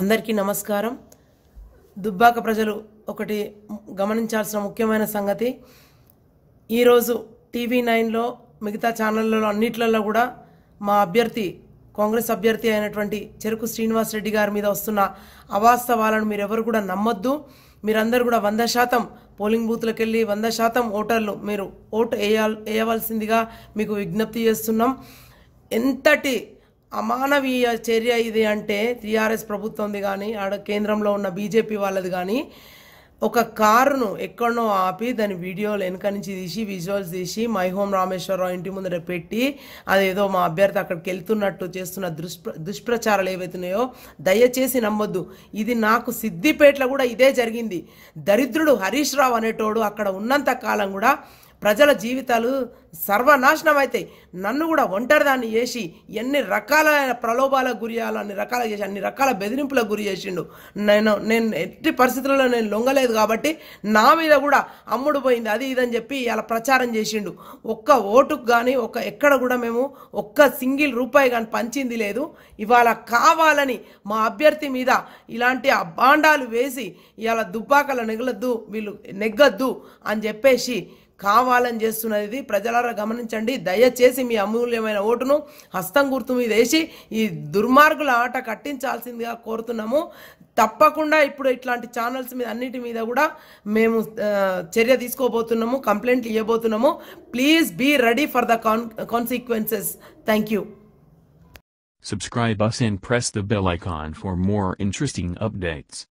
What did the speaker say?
అందరికీ నమస్కారం దుబ్బాక ప్రజలు ఒకటి గమనించాల్సిన ముఖ్యమైన సంగతి ఈరోజు టీవీ నైన్లో మిగతా ఛానళ్ళలో అన్నిట్లలో కూడా మా అభ్యర్థి కాంగ్రెస్ అభ్యర్థి అయినటువంటి చెరుకు శ్రీనివాస్ రెడ్డి గారి మీద వస్తున్న అవాస్తవాలను మీరెవరు కూడా నమ్మొద్దు మీరందరూ కూడా వంద శాతం పోలింగ్ బూత్లకు వెళ్ళి వంద శాతం ఓటర్లు మీరు ఓటు వేయాల్ వేయవలసిందిగా మీకు విజ్ఞప్తి చేస్తున్నాం ఎంతటి అమానవీయ చర్య ఇది అంటే టీఆర్ఎస్ ప్రభుత్వంది కానీ ఆడ కేంద్రంలో ఉన్న బీజేపీ వాళ్ళది కానీ ఒక కారును ఎక్కడనో ఆపి దాని వీడియోలు వెనక నుంచి తీసి విజువల్స్ తీసి మై హోమ్ రామేశ్వరరావు ఇంటి ముందర పెట్టి అదేదో మా అభ్యర్థి అక్కడికి వెళ్తున్నట్టు చేస్తున్న దుష్ప్ర దుష్ప్రచారాలు ఏవైతున్నాయో దయచేసి నమ్మొద్దు ఇది నాకు సిద్దిపేటలో కూడా ఇదే జరిగింది దరిద్రుడు హరీష్ రావు అనేటోడు అక్కడ ఉన్నంత కాలం కూడా ప్రజల జీవితాలు సర్వనాశనం అవుతాయి నన్ను కూడా ఒంటరిదాన్ని చేసి ఎన్ని రకాలైన ప్రలోభాలకు గురి అన్ని రకాల చేసి అన్ని రకాల బెదిరింపులకు గురి చేసిండు నేను నేను ఎట్టి పరిస్థితుల్లో నేను లొంగలేదు కాబట్టి నా మీద కూడా అమ్ముడు పోయింది అది ఇదని చెప్పి ఇలా ప్రచారం చేసిండు ఒక్క ఓటుకు కానీ ఒక్క ఎక్కడ కూడా మేము ఒక్క సింగిల్ రూపాయి కానీ పంచింది లేదు ఇవాళ కావాలని మా అభ్యర్థి మీద ఇలాంటి బాండాలు వేసి ఇవాళ దుబ్బాకలు నెగలొద్దు వీళ్ళు నెగ్గద్దు అని చెప్పేసి కావాలని చేస్తున్నది ప్రజలారా గమనించండి దయచేసి మీ అమూల్యమైన ఓటును హస్తం గుర్తు మీద వేసి ఈ దుర్మార్గుల ఆట కట్టించాల్సిందిగా కోరుతున్నాము తప్పకుండా ఇప్పుడు ఇట్లాంటి ఛానల్స్ మీద అన్నిటి మీద కూడా మేము చర్య తీసుకోబోతున్నాము కంప్లైంట్లు ఇవ్వబోతున్నాము please be ready for the con consequences thank you Subscribe us and press the bell icon for more interesting updates.